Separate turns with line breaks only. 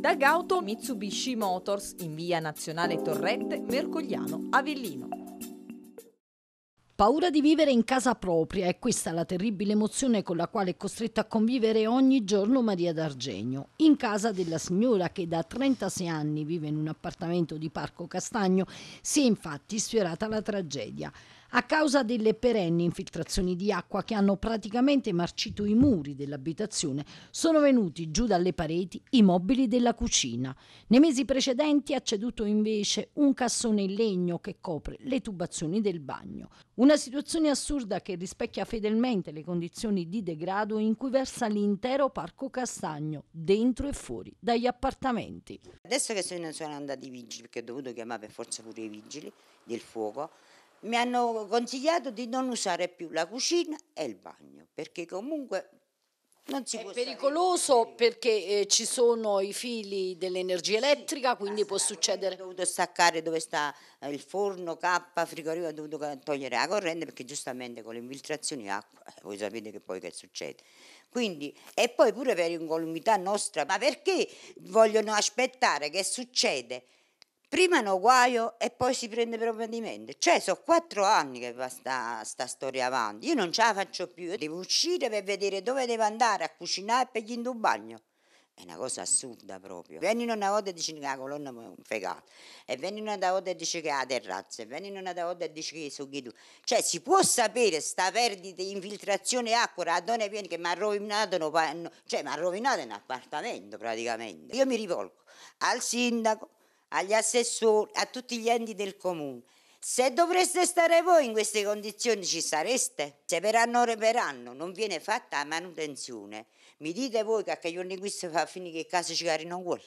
da Gauto Mitsubishi Motors in via Nazionale Torrette, Mercogliano, Avellino. Paura di vivere in casa propria, è questa la terribile emozione con la quale è costretta a convivere ogni giorno Maria d'Argenio. In casa della signora che da 36 anni vive in un appartamento di Parco Castagno, si è infatti sfiorata la tragedia a causa delle perenni infiltrazioni di acqua che hanno praticamente marcito i muri dell'abitazione, sono venuti giù dalle pareti i mobili della cucina. Nei mesi precedenti ha ceduto invece un cassone in legno che copre le tubazioni del bagno. Una situazione assurda che rispecchia fedelmente le condizioni di degrado in cui versa l'intero Parco Castagno, dentro e
fuori dagli appartamenti. Adesso che sono andati i vigili, perché ho dovuto chiamare per forza pure i vigili del fuoco, mi hanno consigliato di non usare più la cucina e il bagno, perché comunque non si è può
pericoloso stare. perché eh, ci
sono i fili dell'energia elettrica, quindi può succedere. Ho dovuto staccare dove sta eh, il forno, K, frigorifero, ho dovuto togliere la corrente perché giustamente con le infiltrazioni acqua, eh, voi sapete che poi che succede. Quindi, e poi pure per incolumità nostra, ma perché vogliono aspettare che succede? prima no guaio e poi si prende provvedimento. Cioè, sono quattro anni che va sta, sta, storia avanti. Io non ce la faccio più. Io devo uscire per vedere dove devo andare a cucinare per gli indubagno. È una cosa assurda proprio. Vieni una volta e dici che ah, la colonna è un fegato, e vieni una volta e dici che è la terrazza, e vieni una volta e dici che sono tu. Cioè si può sapere sta perdita, di infiltrazione acqua, la donna viene che mi ha rovinato, no, cioè mi ha rovinato un appartamento praticamente. Io mi rivolgo al sindaco, agli assessori, a tutti gli enti del comune. Se dovreste stare voi in queste condizioni ci sareste? Se per anno o per anno non viene fatta la manutenzione, mi dite voi che a che giorni questo fa finire che casa ci cari non vuole?